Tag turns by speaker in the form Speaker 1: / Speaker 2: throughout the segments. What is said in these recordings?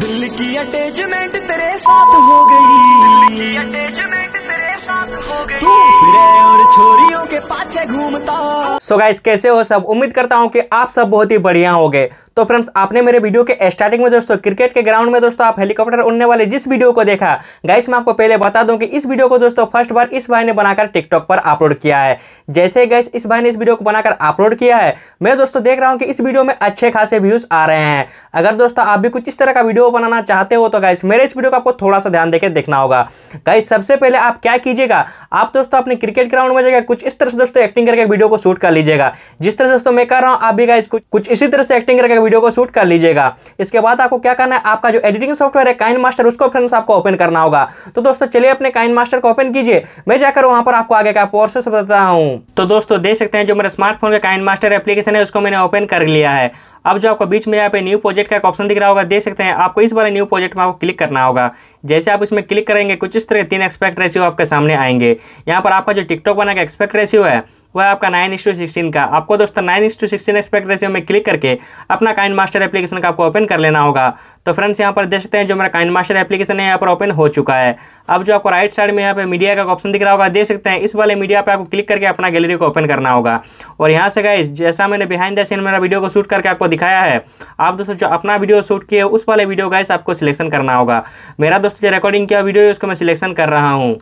Speaker 1: दिल की अटैचमेंट तेरे साथ हो गई अटैचमेंट तेरे साथ हो गई तू फिरे और छोरियों के पाछे घूमता सो so गाइस कैसे हो सब उम्मीद करता हूँ कि आप सब बहुत ही बढ़िया हो गए तो फ्रेंड्स आपने मेरे वीडियो के स्टार्टिंग में दोस्तों क्रिकेट के ग्राउंड में दोस्तों आप हेलीकॉप्टर उड़ने वाले जिस वीडियो को देखा गाइस मैं आपको पहले बता दूं कि इस वीडियो को दोस्तों फर्स्ट बार इस भाई ने बनाकर टिकटॉक पर अपलोड किया है जैसे गाइस इस भाई ने इस वीडियो को बनाकर अपलोड किया है मैं दोस्तों देख रहा हूँ कि इस वीडियो में अच्छे खासे व्यूज आ रहे हैं अगर दोस्तों आप भी कुछ इस तरह का वीडियो बनाना चाहते हो तो गाइस मेरे इस वीडियो को आपको थोड़ा सा ध्यान देकर देखना होगा गाइस सबसे पहले आप क्या कीजिएगा आप दोस्तों अपने क्रिकेट ग्राउंड में जाएगा कुछ इस तरह से दोस्तों एक्टिंग करके वीडियो को शूट कर लीजिएगा जिस तरह दोस्तों मैं कर रहा हूँ आप भी गाइस कुछ इसी तरह से एक्टिंग करके वीडियो को शूट कर लीजिएगा इसके बाद आपको क्या करना है आपका जो एडिटिंग सॉफ्टवेयर है काइन मास्टर उसको फ्रेंड्स आपको ओपन करना होगा तो दोस्तों चलिए अपने काइन मास्टर को ओपन कीजिए मैं जाकर वहाँ पर आपको आगे का प्रोसेस बताता हूँ तो दोस्तों देख सकते हैं जो मेरे स्मार्टफोन का काइन मास्टर एप्लीकेशन है उसको मैंने ओपन कर लिया है अब जो आपको बीच में यहाँ पे न्यू प्रोजेक्ट का एक ऑप्शन दिख रहा होगा देख सकते हैं आपको इस वाले न्यू प्रोजेक्ट में आपको क्लिक करना होगा जैसे आप इसमें क्लिक करेंगे कुछ इस तरह तीन एक्सपेक्ट रेशियो आपके सामने आएंगे यहाँ पर आपका जो टिकटॉक बना का एक्सपेक्ट रेशियो है वह आपका नाइन इंस सिक्सटीन का आपको दोस्तों नाइन इंस सिक्सटीन एक्सपेक्ट रेशियो में क्लिक करके अपना काइन मास्टर एप्लीकेशन का आपको ओपन कर लेना होगा तो फ्रेंड्स यहाँ पर देख सकते हैं जो मेरा काइन मास्टर एप्लीकेशन है यहाँ पर ओपन हो चुका है अब जो आपको राइट साइड में यहाँ पे मीडिया का ऑप्शन दिख रहा होगा देख सकते हैं इस वाले मीडिया पर आपको क्लिक करके अपना गैलरी को ओपन करना होगा और यहाँ से गए जैसा मैंने बिहाइंड द सीन मेरा वीडियो को शूट करके आपको दिखाया है आप दोस्तों जो अपना वीडियो शूट किए उस वाले वीडियो गाइस आपको सिलेक्शन करना होगा मेरा दोस्तों जो रिकॉर्डिंग किया वीडियो है उसको मैं सिलेक्शन कर रहा हूँ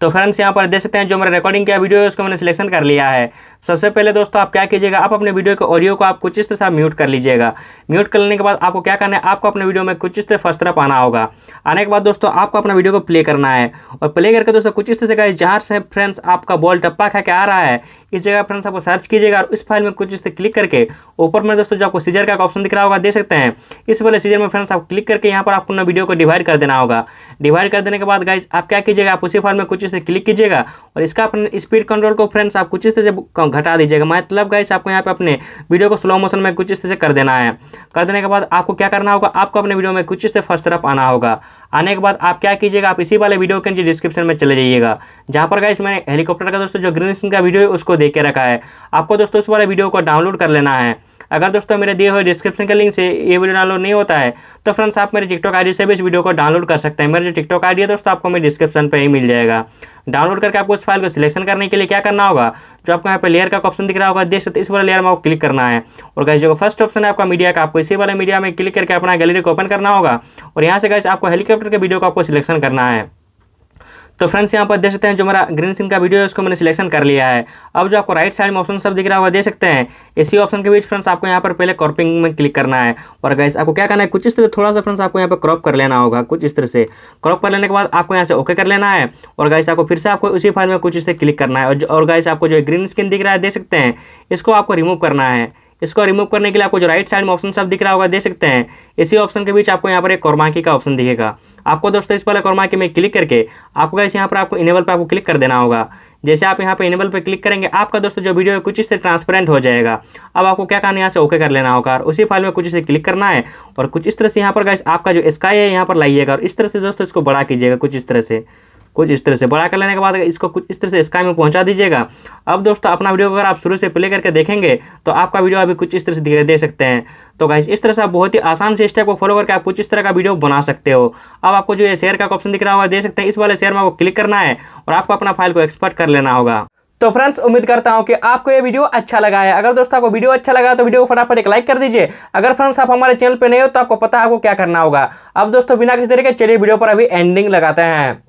Speaker 1: तो फ्रेंड्स यहाँ पर देख सकते हैं जो मेरा रिकॉर्डिंग किया वीडियो है उसको मैंने सिलेक्शन कर लिया है सबसे पहले दोस्तों आप क्या कीजिएगा आप अपने वीडियो के ऑडियो को आप कुछ इस तरह म्यूट कर लीजिएगा म्यूट कर लेने के बाद आपको क्या करना है आपको अपने वीडियो में कुछ इस तरह फर्स्ट तरफ आना होगा आने के बाद दोस्तों आपको अपना वीडियो को प्ले करना है और प्ले करके दोस्तों कुछ इस तरह जगह जहाँ से फ्रेंड्स आपका बॉल टप्पा खा के आ रहा है इस जगह फ्रेंड्स आपको सर्च कीजिएगा और इस फाइल में कुछ इस तरह क्लिक करके ऊपर में दोस्तों जो आपको सीजर का ऑप्शन दिख रहा होगा दे सकते हैं इस वाले सीजर में फ्रेंड्स आप क्लिक करके यहाँ पर आपको वीडियो को डिवाइड कर देना होगा डिवाइड कर देने के बाद गाइज आप क्या कीजिएगा आप उसी फाइल में कुछ इसमें क्लिक कीजिएगा और इसका अपने स्पीड कंट्रोल को फ्रेंड्स आप कुछ इस तरह से घटा दीजिएगा मतलब गाइस आपको यहाँ पे अपने वीडियो को स्लो मोशन में कुछ इस तरह से कर देना है कर देने के बाद आपको क्या करना होगा आपको अपने वीडियो में कुछ इस तरह फर्स्ट तरफ आना होगा आने के बाद आप क्या कीजिएगा आप इसी वाले वीडियो के नीचे डिस्क्रिप्शन में चले जाइएगा जहाँ पर गाइस मैंने हेलीकॉप्टर का दोस्तों जो ग्रीन स्क्रीन का वीडियो है उसको देख के रखा है आपको दोस्तों उस वाले वीडियो को डाउनलोड कर लेना है अगर दोस्तों मेरे दिए हुए डिस्क्रिप्शन के लिंक से ये वीडियो डाउनलोड नहीं होता है तो फ्रेंड्स आप मेरे टिकटॉक आईडी से भी इस वीडियो को डाउनलोड कर सकते हैं मेरे जो टिकटॉक आईडी है दोस्तों आपको मेरे डिस्क्रिप्शन पर ही मिल जाएगा डाउनलोड करके आपको इस फाइल को सिलेक्शन करने के लिए क्या करना होगा जो आपको यहाँ पर लेयर का ऑप्शन दिख रहा होगा देख सकते इस वाले लेयर में आपको क्लिक करना है और गैस जो फर्स्ट ऑप्शन है आपका मीडिया का आपको इसी वाले मीडिया में क्लिक करके अपना गैलरी को ओपन करना होगा और यहाँ से गैस आपको हेलीकॉप्टर के वीडियो को आपको सिलेक्शन करना है तो फ्रेंड्स यहाँ पर देख सकते हैं जो मेरा ग्रीन सिम का वीडियो है उसको मैंने सिलेक्शन कर लिया है अब जो आपको राइट साइड में ऑप्शन सब दिख रहा है देख सकते हैं इसी ऑप्शन के बीच फ्रेंड्स आपको यहाँ पर पहले क्रॉपिंग में क्लिक करना है और गाइस आपको क्या करना है कुछ इस तरह थोड़ा सा फ्रेंड्स आपको यहाँ पर क्रॉप कर लेना होगा कुछ इस तरह से क्रॉप कर लेने के बाद आपको यहाँ से ओके कर लेना है और गाइस आपको फिर से आपको उसी फाइल में कुछ इस तरह क्लिक करना है और गाइस आपको जो ग्रीन स्क्रीन दिख रहा है देख सकते हैं इसको आपको रिमूव करना है इसको रिमूव करने के लिए आपको जो राइट साइड में ऑप्शन सब दिख रहा होगा देख सकते हैं इसी ऑप्शन के बीच आपको यहाँ पर एक कौरमाकी का ऑप्शन दिखेगा आपको दोस्तों इस वाला कौरमाकी में क्लिक करके आपको इस यहाँ पर आपको इनेबल पर आपको क्लिक कर देना होगा जैसे आप यहाँ पर इनेबल पर क्लिक करेंगे आपका दोस्तों जो वीडियो है कुछ इससे ट्रांसपेरेंट हो जाएगा अब आपको क्या करना यहाँ से ओके कर लेना होगा और उसी फाइल में कुछ इसे क्लिक करना है और कुछ इस तरह से यहाँ पर गाइस आपका जो स्काई है यहाँ पर लाइएगा और इस तरह से दोस्तों इसको बड़ा कीजिएगा कुछ इस तरह से कुछ इस तरह से बड़ा कर लेने के बाद इसको कुछ इस तरह से स्काई में पहुंचा दीजिएगा अब दोस्तों अपना वीडियो अगर आप शुरू से प्ले करके देखेंगे तो आपका वीडियो अभी कुछ इस तरह से दे सकते हैं तो गाइस इस तरह से आप बहुत ही आसान से स्टेप को फॉलो करके आप कुछ इस तरह का वीडियो बना सकते हो अब आपको जो ये शेयर का ऑप्शन दिख रहा होगा दे सकते हैं इस वाले शेयर में आपको क्लिक करना है और आपको अपना फाइल को एक्सपर्ट कर लेना होगा तो फ्रेंड्स उम्मीद करता हूं कि आपको ये वीडियो अच्छा लगा है अगर दोस्तों आपको वीडियो अच्छा लगा तो वीडियो को फटाफट एक लाइक कर दीजिए अगर फ्रेंड्स आप हमारे चैनल पर नहीं हो तो आपको पता है आपको क्या करना होगा अब दोस्तों बिना किसी तरीके चलिए वीडियो पर अभी एंडिंग लगाते हैं